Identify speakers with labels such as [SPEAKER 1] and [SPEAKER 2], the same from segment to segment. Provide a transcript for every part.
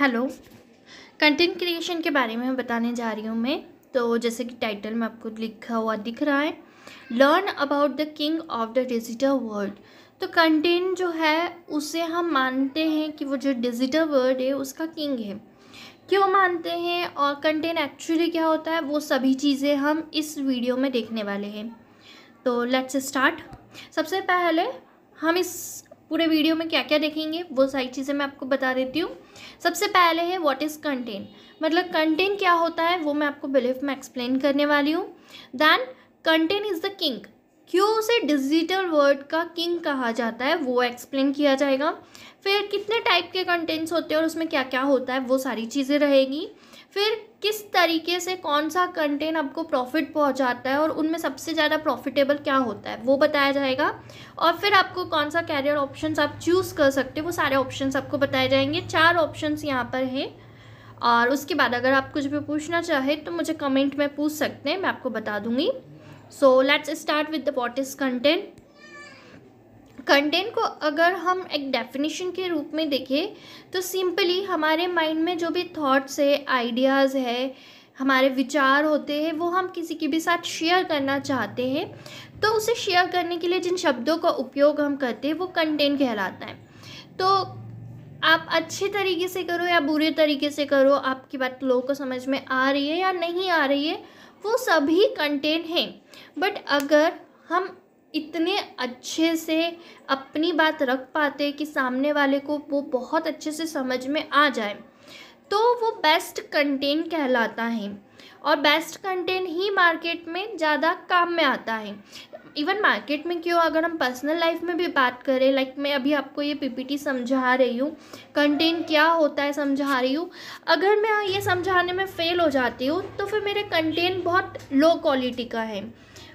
[SPEAKER 1] hello content creation के बारे में बताने जा रही हूँ मैं तो जैसे कि टाइटल में आपको लिखा हुआ दिख रहा है learn about the king of the digital world तो कंटेंट जो है उसे हम मानते हैं कि वो जो डिजिटल वर्ल्ड है उसका किंग है क्यों मानते हैं और कंटेंट एक्चुअली क्या होता है वो सभी चीज़ें हम इस वीडियो में देखने वाले हैं तो लेट्स स्टार्ट सबसे पहले हम इस पूरे वीडियो में क्या क्या देखेंगे वो सारी चीज़ें मैं आपको बता देती हूँ सबसे पहले है व्हाट इज़ कंटेन मतलब कंटेन क्या होता है वो मैं आपको बिलीफ में एक्सप्लेन करने वाली हूँ then content is the king क्यों उसे डिजिटल वर्ड का किंग कहा जाता है वो एक्सप्लेन किया जाएगा फिर कितने टाइप के कंटेंट्स होते हैं और उसमें क्या क्या होता है वो सारी चीज़ें रहेगी फिर किस तरीके से कौन सा कंटेंट आपको प्रॉफिट पहुंचाता है और उनमें सबसे ज़्यादा प्रॉफिटेबल क्या होता है वो बताया जाएगा और फिर आपको कौन सा कैरियर ऑप्शन आप चूज़ कर सकते हो वो सारे ऑप्शन आपको बताए जाएंगे चार ऑप्शन यहाँ पर हैं और उसके बाद अगर आप कुछ भी पूछना चाहें तो मुझे कमेंट में पूछ सकते हैं मैं आपको बता दूँगी so let's start with the what is content content को अगर हम एक डेफिनेशन के रूप में देखें तो सिंपली हमारे माइंड में जो भी थॉट्स है आइडियाज़ है हमारे विचार होते हैं वो हम किसी के भी साथ शेयर करना चाहते हैं तो उसे शेयर करने के लिए जिन शब्दों का उपयोग हम करते हैं वो कंटेंट कहलाता है तो आप अच्छे तरीके से करो या बुरे तरीके से करो आपकी बात लोगों को समझ में आ रही है या नहीं आ रही है वो सभी कंटेंट हैं बट अगर हम इतने अच्छे से अपनी बात रख पाते कि सामने वाले को वो बहुत अच्छे से समझ में आ जाए तो वो बेस्ट कंटेंट कहलाता है और बेस्ट कंटेंट ही मार्केट में ज़्यादा काम में आता है इवन मार्केट में क्यों अगर हम पर्सनल लाइफ में भी बात करें लाइक like मैं अभी आपको ये पीपीटी समझा रही हूँ कंटेंट क्या होता है समझा रही हूँ अगर मैं ये समझाने में फ़ेल हो जाती हूँ तो फिर मेरे कंटेंट बहुत लो क्वालिटी का है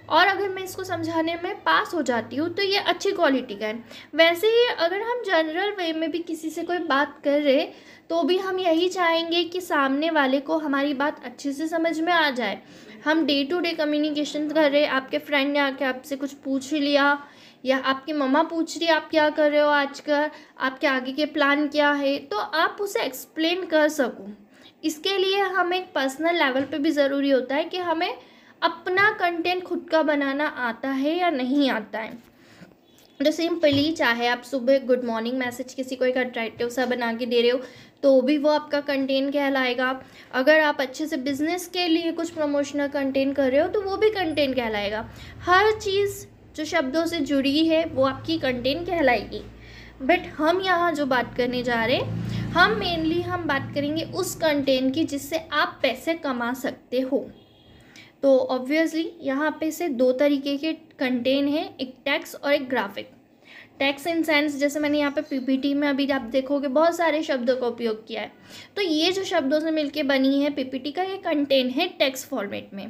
[SPEAKER 1] और अगर मैं इसको समझाने में पास हो जाती हूँ तो ये अच्छी क्वालिटी का है वैसे ही अगर हम जनरल वे में भी किसी से कोई बात कर रहे तो भी हम यही चाहेंगे कि सामने वाले को हमारी बात अच्छे से समझ में आ जाए हम डे टू डे कम्युनिकेशन कर रहे आपके फ्रेंड ने आके आपसे कुछ पूछ लिया या आपकी मम्मा पूछ रही आप क्या कर रहे हो आजकल आपके आगे के प्लान क्या है तो आप उसे एक्सप्लेन कर सकूँ इसके लिए हमें पर्सनल लेवल पे भी ज़रूरी होता है कि हमें अपना कंटेंट खुद का बनाना आता है या नहीं आता है तो सिंपली चाहे आप सुबह गुड मॉर्निंग मैसेज किसी को एक अट्रैक्टिव सा बना के दे रहे हो तो भी वो आपका कंटेंट कहलाएगा अगर आप अच्छे से बिजनेस के लिए कुछ प्रमोशनल कंटेंट कर रहे हो तो वो भी कंटेंट कहलाएगा हर चीज़ जो शब्दों से जुड़ी है वो आपकी कंटेंट कहलाएगी बट हम यहाँ जो बात करने जा रहे हैं हम मेनली हम बात करेंगे उस कंटेंट की जिससे आप पैसे कमा सकते हो तो ऑब्वियसली यहाँ पे से दो तरीके के कंटेन हैं एक टैक्स और एक ग्राफिक टैक्स इन सेंस जैसे मैंने यहाँ पे पीपीटी में अभी आप देखोगे बहुत सारे शब्दों का उपयोग किया है तो ये जो शब्दों से मिलके बनी है पीपीटी का ये कंटेन है टैक्स फॉर्मेट में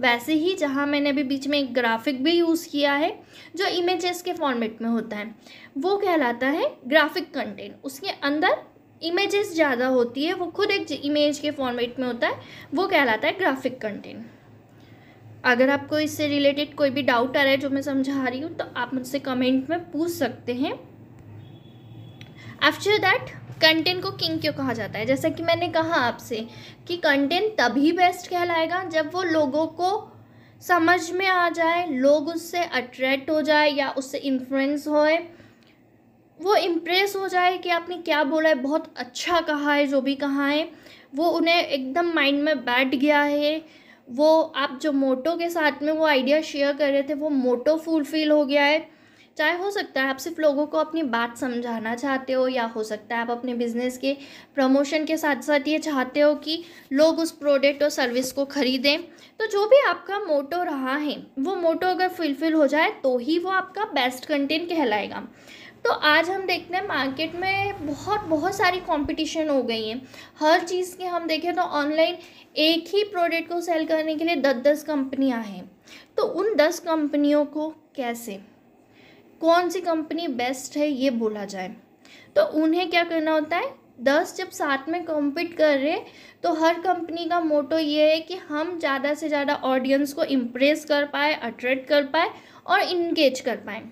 [SPEAKER 1] वैसे ही जहाँ मैंने अभी बीच में एक ग्राफिक भी यूज़ किया है जो इमेजेस के फॉर्मेट में होता है वो कहलाता है ग्राफिक कंटेन उसके अंदर इमेजेस ज़्यादा होती है वो खुद एक इमेज के फॉर्मेट में होता है वो कहलाता है ग्राफिक कंटेंट अगर आपको इससे रिलेटेड कोई भी डाउट आ रहा है जो मैं समझा रही हूँ तो आप मुझसे कमेंट में पूछ सकते हैं आफ्टर दैट कंटेंट को किंग क्यों कहा जाता है जैसा कि मैंने कहा आपसे कि कंटेंट तभी बेस्ट कहलाएगा जब वो लोगों को समझ में आ जाए लोग उससे अट्रैक्ट हो जाए या उससे इन्फ्लुएंस होए वो इम्प्रेस हो जाए कि आपने क्या बोला है बहुत अच्छा कहा है जो भी कहा है वो उन्हें एकदम माइंड में बैठ गया है वो आप जो मोटो के साथ में वो आइडिया शेयर कर रहे थे वो मोटो फुलफिल हो गया है चाहे हो सकता है आप सिर्फ लोगों को अपनी बात समझाना चाहते हो या हो सकता है आप अपने बिजनेस के प्रमोशन के साथ साथ ये चाहते हो कि लोग उस प्रोडक्ट और सर्विस को ख़रीदें तो जो भी आपका मोटो रहा है वो मोटो अगर फुलफिल हो जाए तो ही वो आपका बेस्ट कंटेंट कहलाएगा तो आज हम देखते हैं मार्केट में बहुत बहुत सारी कंपटीशन हो गई हैं हर चीज़ के हम देखें तो ऑनलाइन एक ही प्रोडक्ट को सेल करने के लिए दस दस कंपनियां हैं तो उन दस कंपनियों को कैसे कौन सी कंपनी बेस्ट है ये बोला जाए तो उन्हें क्या करना होता है दस जब साथ में कॉम्पीट कर रहे तो हर कंपनी का मोटो ये है कि हम ज़्यादा से ज़्यादा ऑडियंस को इम्प्रेस कर पाए अट्रैक्ट कर पाए और इंगेज कर पाए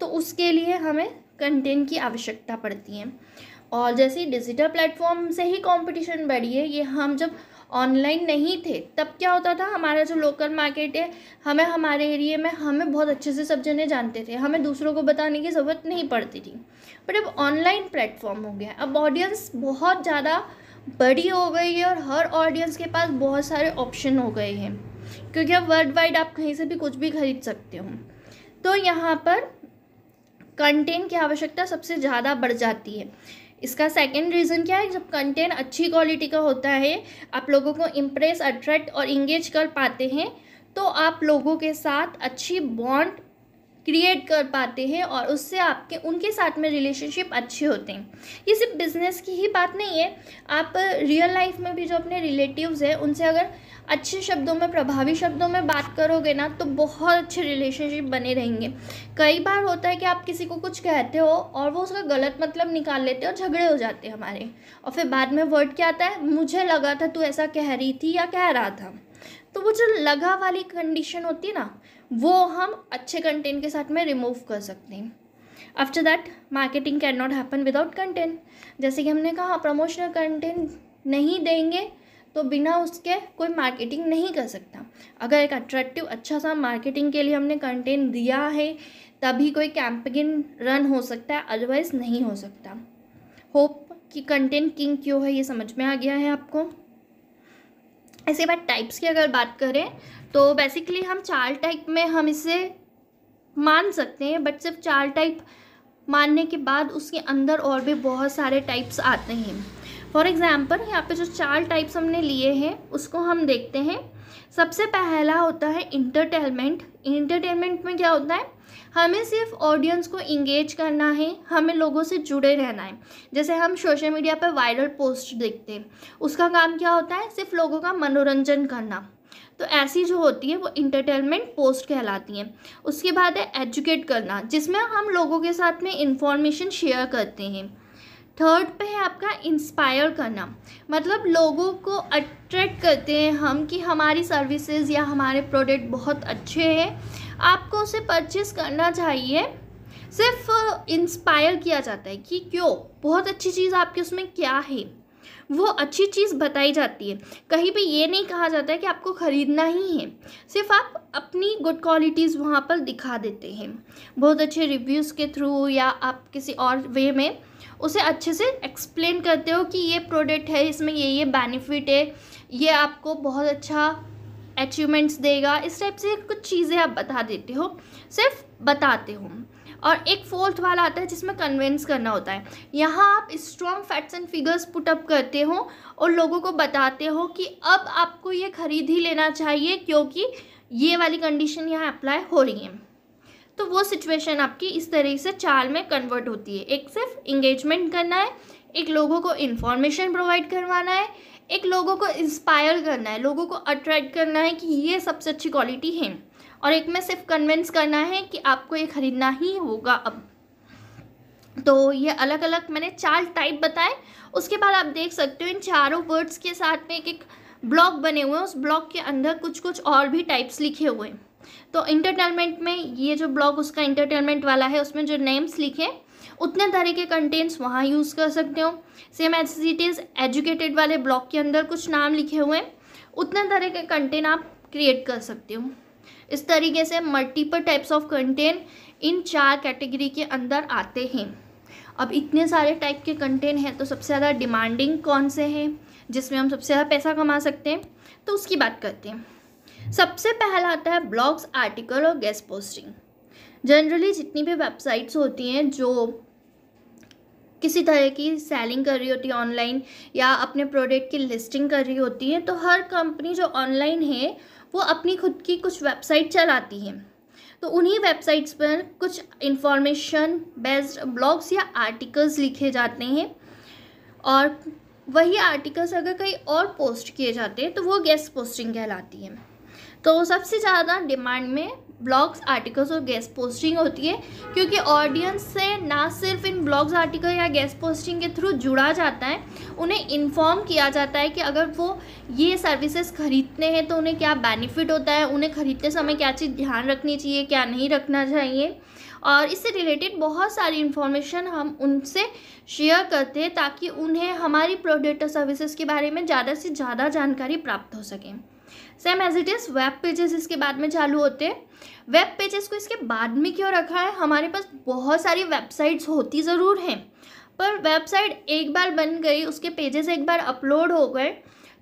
[SPEAKER 1] तो उसके लिए हमें कंटेंट की आवश्यकता पड़ती है और जैसे डिजिटल प्लेटफॉर्म से ही कंपटीशन बढ़ी है ये हम जब ऑनलाइन नहीं थे तब क्या होता था हमारा जो लोकल मार्केट है हमें हमारे एरिए में हमें बहुत अच्छे से सब जने जानते थे हमें दूसरों को बताने की ज़रूरत नहीं पड़ती थी बट अब ऑनलाइन प्लेटफॉर्म हो गया अब ऑडियंस बहुत ज़्यादा बड़ी हो गई है और हर ऑडियंस के पास बहुत सारे ऑप्शन हो गए हैं क्योंकि अब वर्ल्ड वाइड आप कहीं से भी कुछ भी खरीद सकते हो तो यहाँ पर कंटेंट की आवश्यकता सबसे ज़्यादा बढ़ जाती है इसका सेकंड रीज़न क्या है जब कंटेंट अच्छी क्वालिटी का होता है आप लोगों को इम्प्रेस अट्रैक्ट और इंगेज कर पाते हैं तो आप लोगों के साथ अच्छी बॉन्ड क्रिएट कर पाते हैं और उससे आपके उनके साथ में रिलेशनशिप अच्छे होते हैं ये सिर्फ बिज़नेस की ही बात नहीं है आप रियल लाइफ में भी जो अपने रिलेटिव्स हैं उनसे अगर अच्छे शब्दों में प्रभावी शब्दों में बात करोगे ना तो बहुत अच्छे रिलेशनशिप बने रहेंगे कई बार होता है कि आप किसी को कुछ कहते हो और वो उसका गलत मतलब निकाल लेते हो झगड़े हो जाते हैं हमारे और फिर बाद में वर्ड क्या आता है मुझे लगा था तू ऐसा कह रही थी या कह रहा था तो वो जो लगा वाली कंडीशन होती है ना वो हम अच्छे कंटेंट के साथ में रिमूव कर सकते हैं after that marketing cannot happen without content जैसे कि हमने कहा प्रमोशनल कंटेंट नहीं देंगे तो बिना उसके कोई मार्केटिंग नहीं कर सकता अगर एक अट्रैक्टिव अच्छा सा मार्केटिंग के लिए हमने कंटेंट दिया है तभी कोई कैंपेन रन हो सकता है अदरवाइज़ नहीं हो सकता होप कि कंटेंट किंग क्यों है ये समझ में आ गया है आपको इसके बाद टाइप्स की अगर बात करें तो बेसिकली हम चार टाइप में हम इसे मान सकते हैं बट सिर्फ चार टाइप मानने के बाद उसके अंदर और भी बहुत सारे टाइप्स आते हैं फॉर एग्ज़ाम्पल यहाँ पे जो चार टाइप्स हमने लिए हैं उसको हम देखते हैं सबसे पहला होता है इंटरटेनमेंट इंटरटेनमेंट में क्या होता है हमें सिर्फ ऑडियंस को इंगेज करना है हमें लोगों से जुड़े रहना है जैसे हम सोशल मीडिया पर वायरल पोस्ट देखते हैं उसका काम क्या होता है सिर्फ लोगों का मनोरंजन करना तो ऐसी जो होती है वो इंटरटेनमेंट पोस्ट कहलाती है उसके बाद है एजुकेट करना जिसमें हम लोगों के साथ में इंफॉर्मेशन शेयर करते हैं थर्ड पे है आपका इंस्पायर करना मतलब लोगों को अट्रैक्ट करते हैं हम कि हमारी सर्विसेज या हमारे प्रोडक्ट बहुत अच्छे हैं आपको उसे परचेस करना चाहिए सिर्फ इंस्पायर किया जाता है कि क्यों बहुत अच्छी चीज़ आपके उसमें क्या है वो अच्छी चीज़ बताई जाती है कहीं पे ये नहीं कहा जाता है कि आपको ख़रीदना ही है सिर्फ आप अपनी गुड क्वालिटीज़ वहाँ पर दिखा देते हैं बहुत अच्छे रिव्यूज़ के थ्रू या आप किसी और वे में उसे अच्छे से एक्सप्लेन करते हो कि ये प्रोडक्ट है इसमें ये ये बेनिफिट है ये आपको बहुत अच्छा अचीवमेंट्स देगा इस टाइप से कुछ चीज़ें आप बता देते हो सिर्फ बताते हो और एक फोर्थ वाला आता है जिसमें कन्विंस करना होता है यहाँ आप strong facts and figures put up करते हो और लोगों को बताते हो कि अब आपको ये खरीद ही लेना चाहिए क्योंकि ये वाली कंडीशन यहाँ अप्लाई हो रही है तो वो सिचुएशन आपकी इस तरीके से चार में कन्वर्ट होती है एक सिर्फ इंगेजमेंट करना है एक लोगों को इन्फॉर्मेशन प्रोवाइड करवाना है एक लोगों को इंस्पायर करना है लोगों को अट्रैक्ट करना है कि ये सबसे अच्छी क्वालिटी है और एक में सिर्फ कन्विंस करना है कि आपको ये ख़रीदना ही होगा अब तो ये अलग अलग मैंने चार टाइप बताए उसके बाद आप देख सकते हो इन चारों वर्ड्स के साथ में एक एक ब्लॉक बने हुए हैं उस ब्लॉक के अंदर कुछ कुछ और भी टाइप्स लिखे हुए हैं तो इंटरटेनमेंट में ये जो ब्लॉग उसका इंटरटेनमेंट वाला है उसमें जो नेम्स लिखे उतने तरह के कंटेंट्स वहाँ यूज़ कर सकते हो same as it is educated वाले ब्लॉग के अंदर कुछ नाम लिखे हुए हैं उतने तरह के कंटेंट आप क्रिएट कर सकते हो इस तरीके से मल्टीपल टाइप्स ऑफ कंटेंट इन चार कैटेगरी के अंदर आते हैं अब इतने सारे टाइप के कंटेंट हैं तो सबसे ज़्यादा डिमांडिंग कौन से हैं जिसमें हम सबसे ज़्यादा पैसा कमा सकते हैं तो उसकी बात करते हैं सबसे पहला आता है ब्लॉग्स आर्टिकल और गेस्ट पोस्टिंग जनरली जितनी भी वेबसाइट्स होती हैं जो किसी तरह की सेलिंग कर रही होती है ऑनलाइन या अपने प्रोडक्ट की लिस्टिंग कर रही होती है तो हर कंपनी जो ऑनलाइन है वो अपनी खुद की कुछ वेबसाइट चलाती हैं तो उन्हीं वेबसाइट्स पर कुछ इंफॉर्मेशन बेस्ड ब्लॉग्स या आर्टिकल्स लिखे जाते हैं और वही आर्टिकल्स अगर कहीं और पोस्ट किए जाते हैं तो वो गेस्ट पोस्टिंग कहलाती है तो सबसे ज़्यादा डिमांड में ब्लॉग्स आर्टिकल्स और गेस्ट पोस्टिंग होती है क्योंकि ऑडियंस से ना सिर्फ इन ब्लॉग्स आर्टिकल या गेस्ट पोस्टिंग के थ्रू जुड़ा जाता है उन्हें इन्फॉर्म किया जाता है कि अगर वो ये सर्विसेज खरीदते हैं तो उन्हें क्या बेनिफिट होता है उन्हें खरीदते समय क्या चीज़ ध्यान रखनी चाहिए क्या नहीं रखना चाहिए और इससे रिलेटेड बहुत सारी इन्फॉर्मेशन हम उनसे शेयर करते हैं ताकि उन्हें हमारी प्रोडक्ट और सर्विसेज के बारे में ज़्यादा से ज़्यादा जानकारी प्राप्त हो सके same as it is web pages इसके बाद में चालू होते हैं वेब पेजेस को इसके बाद में क्यों रखा है हमारे पास बहुत सारी वेबसाइट्स होती ज़रूर हैं पर वेबसाइट एक बार बन गई उसके पेजेस एक बार अपलोड हो गए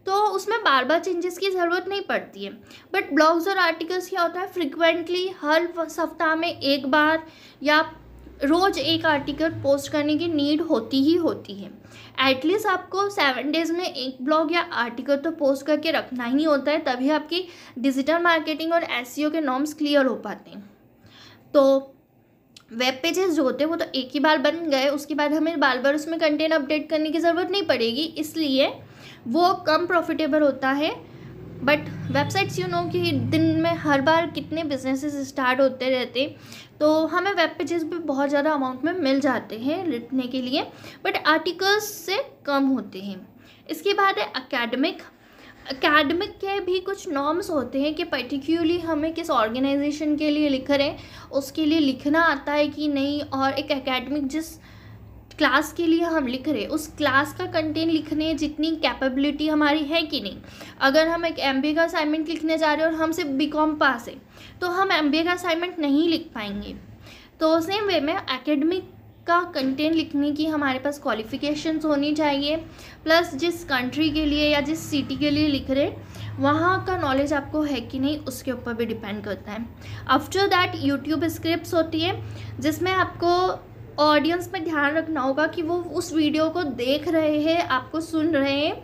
[SPEAKER 1] तो उसमें बार बार चेंजेस की ज़रूरत नहीं पड़ती है बट ब्लॉग्स और आर्टिकल्स क्या होता है फ्रिक्वेंटली हर सप्ताह में एक बार या रोज़ एक आर्टिकल पोस्ट करने की नीड होती ही होती है एटलीस्ट आपको सेवन डेज़ में एक ब्लॉग या आर्टिकल तो पोस्ट करके रखना ही होता है तभी आपकी डिजिटल मार्केटिंग और एस e के नॉर्म्स क्लियर हो पाते हैं तो वेब पेजेस जो होते हैं वो तो एक ही बार बन गए उसके बाद हमें बार बार उसमें कंटेंट अपडेट करने की ज़रूरत नहीं पड़ेगी इसलिए वो कम प्रॉफिटेबल होता है बट वेबसाइट्स यू नो कि दिन में हर बार कितने बिजनेसेस स्टार्ट होते रहते तो हमें वेब पेजेस भी बहुत ज़्यादा अमाउंट में मिल जाते हैं लिखने के लिए बट आर्टिकल्स से कम होते हैं इसके बाद है अकेडमिक अकेडमिक के भी कुछ नॉर्म्स होते हैं कि पर्टिकुलरली हमें किस ऑर्गेनाइजेशन के लिए लिख रहे हैं उसके लिए लिखना आता है कि नहीं और एक अकेडमिक जिस क्लास के लिए हम लिख रहे हैं उस क्लास का कंटेंट लिखने जितनी कैपेबिलिटी हमारी है कि नहीं अगर हम एक एम का असाइनमेंट लिखने जा रहे हैं और हम सिर्फ बी कॉम पास है तो हम एम का असाइनमेंट नहीं लिख पाएंगे तो सेम वे में एकेडमिक का कंटेंट लिखने की हमारे पास क्वालिफिकेशंस होनी चाहिए प्लस जिस कंट्री के लिए या जिस सिटी के लिए लिख रहे वहाँ का नॉलेज आपको है कि नहीं उसके ऊपर भी डिपेंड करता है आफ्टर दैट यूट्यूब स्क्रिप्ट होती है जिसमें आपको ऑडियंस में ध्यान रखना होगा कि वो उस वीडियो को देख रहे हैं आपको सुन रहे हैं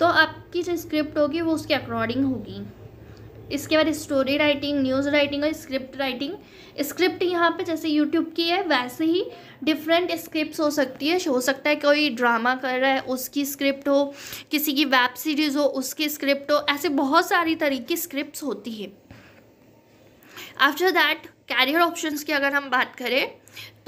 [SPEAKER 1] तो आपकी जो स्क्रिप्ट होगी वो उसके अकॉर्डिंग होगी इसके बाद स्टोरी राइटिंग न्यूज़ राइटिंग और स्क्रिप्ट राइटिंग स्क्रिप्ट यहाँ पे जैसे यूट्यूब की है वैसे ही डिफरेंट स्क्रिप्ट हो सकती है हो सकता है कोई ड्रामा कर रहा है उसकी स्क्रिप्ट हो किसी की वेब सीरीज़ हो उसकी स्क्रिप्ट हो ऐसे बहुत सारी तरीके स्क्रिप्ट होती है आफ्टर दैट कैरियर ऑप्शंस की अगर हम बात करें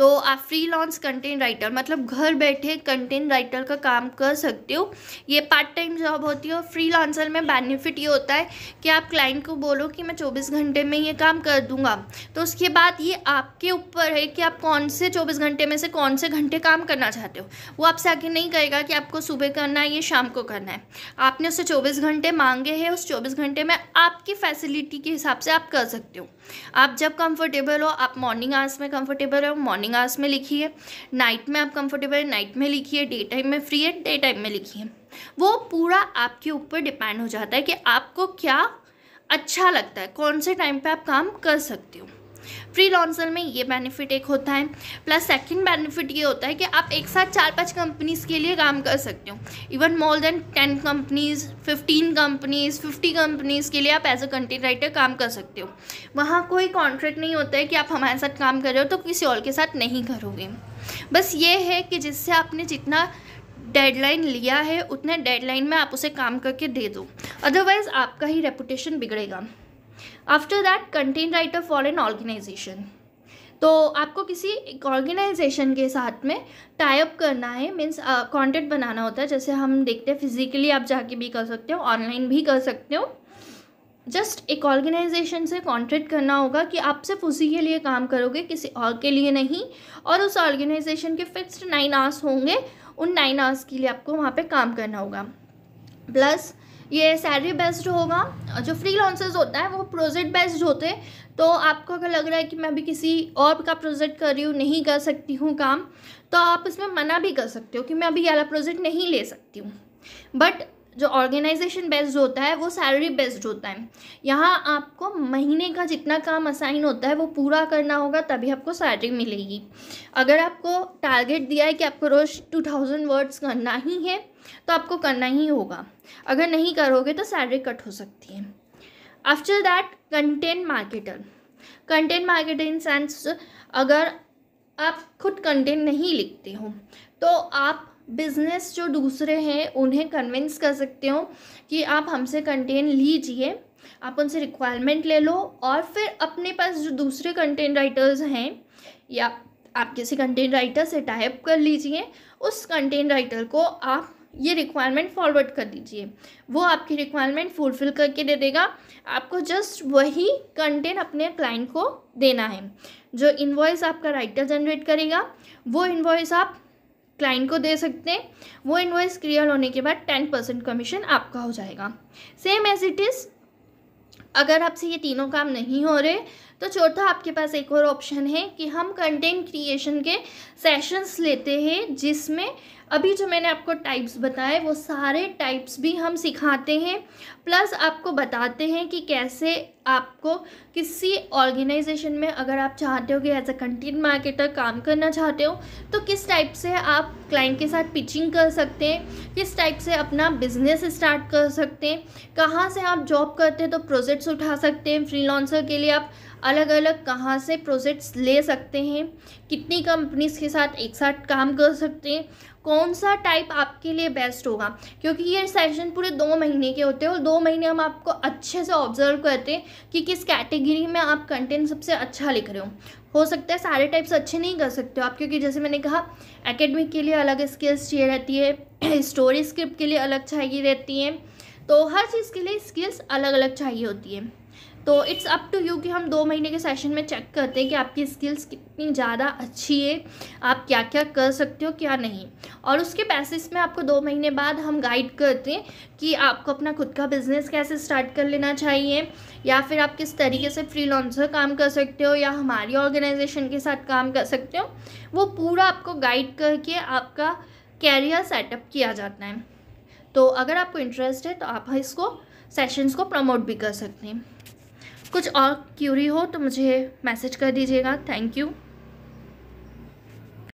[SPEAKER 1] तो आप फ्रीलांस कंटेंट राइटर मतलब घर बैठे कंटेंट राइटर का काम कर सकते हो ये पार्ट टाइम जॉब होती है और लॉन्सर में बेनिफिट ये होता है कि आप क्लाइंट को बोलो कि मैं चौबीस घंटे में ये काम कर दूंगा तो उसके बाद ये आपके ऊपर है कि आप कौन से चौबीस घंटे में से कौन से घंटे काम करना चाहते हो वो आपसे आगे नहीं कहेगा कि आपको सुबह करना है या शाम को करना है आपने उससे चौबीस घंटे मांगे हैं उस चौबीस घंटे में आपकी फैसिलिटी के हिसाब से आप कर सकते हो आप जब कंफर्टेबल हो आप मॉर्निंग आवर्स में कंफर्टेबल हो मॉर्निंग मॉर्निंग आवर्स में लिखिए नाइट में आप कंफर्टेबल है नाइट में लिखिए डे टाइम में फ्री है डे टाइम में लिखिए वो पूरा आपके ऊपर डिपेंड हो जाता है कि आपको क्या अच्छा लगता है कौन से टाइम पे आप काम कर सकते हो फ्री लॉन्सल में ये बेनिफिट एक होता है प्लस सेकंड बेनिफिट ये होता है कि आप एक साथ चार पांच कंपनीज़ के लिए काम कर सकते हो even more than ten companies fifteen companies fifty companies के लिए आप एज अ कंटेंट राइटर काम कर सकते हो वहाँ कोई कॉन्ट्रैक्ट नहीं होता है कि आप हमारे साथ काम कर रहे हो तो किसी और के साथ नहीं करोगे बस ये है कि जिससे आपने जितना डेडलाइन लिया है उतने डेडलाइन में आप उसे काम करके दे दो अदरवाइज़ आपका ही रेपुटेशन बिगड़ेगा after that content writer for an organization तो आपको किसी एक ऑर्गेनाइजेशन के साथ में टाइप करना है मीन्स कंटेंट uh, बनाना होता है जैसे हम देखते हैं फिजिकली आप जाके भी कर सकते हो ऑनलाइन भी कर सकते हो जस्ट एक ऑर्गेनाइजेशन से कॉन्ट्रैक्ट करना होगा कि आप सिर्फ उसी के लिए काम करोगे किसी और के लिए नहीं और उस ऑर्गेनाइजेशन के फिक्स्ड नाइन आवर्स होंगे उन नाइन आवर्स के लिए आपको वहाँ पे काम करना होगा प्लस ये सैलरी बेस्ड होगा जो फ्री लॉन्सेज होता है वो प्रोजेक्ट बेस्ड होते हैं तो आपको अगर लग रहा है कि मैं अभी किसी और का प्रोजेक्ट कर रही हूँ नहीं कर सकती हूँ काम तो आप इसमें मना भी कर सकते हो कि मैं अभी अला प्रोजेक्ट नहीं ले सकती हूँ बट जो ऑर्गेनाइजेशन बेस्ड होता है वो सैलरी बेस्ड होता है यहाँ आपको महीने का जितना काम असाइन होता है वो पूरा करना होगा तभी आपको सैलरी मिलेगी अगर आपको टारगेट दिया है कि आपको रोज़ टू थाउजेंड वर्ड्स करना ही है तो आपको करना ही होगा अगर नहीं करोगे तो सैलरी कट हो सकती है after that content marketer content marketer in sense अगर आप खुद कंटेंट नहीं लिखते हो तो आप बिजनेस जो दूसरे हैं उन्हें कन्विंस कर सकते हो कि आप हमसे कंटेंट लीजिए आप उनसे रिक्वायरमेंट ले लो और फिर अपने पास जो दूसरे कंटेंट राइटर्स हैं या आप किसी कंटेंट राइटर से टाइप कर लीजिए उस कंटेंट राइटर को आप ये रिक्वायरमेंट फॉरवर्ड कर दीजिए वो आपकी रिक्वायरमेंट फुलफ़िल करके दे देगा आपको जस्ट वही कंटेंट अपने क्लाइंट को देना है जो इन्वॉइस आपका राइटर जनरेट करेगा वो इन्वॉइस आप क्लाइंट को दे सकते हैं वो इन्वॉइस क्लियर होने के बाद टेन परसेंट कमीशन आपका हो जाएगा सेम एज इट इज़ अगर आपसे ये तीनों काम नहीं हो रहे तो चौथा आपके पास एक और ऑप्शन है कि हम कंटेंट क्रिएशन के सेशंस लेते हैं जिसमें अभी जो मैंने आपको टाइप्स बताए वो सारे टाइप्स भी हम सिखाते हैं प्लस आपको बताते हैं कि कैसे आपको किसी ऑर्गेनाइजेशन में अगर आप चाहते हो कि एज अ कंटेंट मार्केटर काम करना चाहते हो तो किस टाइप से आप क्लाइंट के साथ पिचिंग कर सकते हैं किस टाइप से अपना बिजनेस स्टार्ट कर सकते हैं कहाँ से आप जॉब करते हैं तो प्रोजेक्ट्स उठा सकते हैं फ्री के लिए आप अलग अलग कहाँ से प्रोजेक्ट्स ले सकते हैं कितनी कंपनीज के साथ एक साथ काम कर सकते हैं कौन सा टाइप आपके लिए बेस्ट होगा क्योंकि ये सेशन पूरे दो महीने के होते हैं और दो महीने हम आपको अच्छे से ऑब्जर्व करते हैं कि किस कैटेगरी में आप कंटेंट सबसे अच्छा लिख रहे हो हो सकता है सारे टाइप्स अच्छे नहीं कर सकते हो आप क्योंकि जैसे मैंने कहा एकेडमिक के लिए अलग स्किल्स चाहिए रहती है स्टोरी स्क्रिप्ट के लिए अलग चाहिए रहती हैं तो हर चीज़ के लिए स्किल्स अलग अलग चाहिए होती है तो इट्स अप टू यू कि हम दो महीने के सेशन में चेक करते हैं कि आपकी स्किल्स कितनी ज़्यादा अच्छी है आप क्या क्या कर सकते हो क्या नहीं और उसके बेसिस में आपको दो महीने बाद हम गाइड करते हैं कि आपको अपना खुद का बिज़नेस कैसे स्टार्ट कर लेना चाहिए या फिर आप किस तरीके से फ्री काम कर सकते हो या हमारी ऑर्गेनाइजेशन के साथ काम कर सकते हो वो पूरा आपको गाइड करके आपका कैरियर सेटअप किया जाता है तो अगर आपको इंटरेस्ट है तो आप इसको सेशंस को प्रमोट भी कर सकते हैं कुछ और क्यूरी हो तो मुझे मैसेज कर दीजिएगा थैंक यू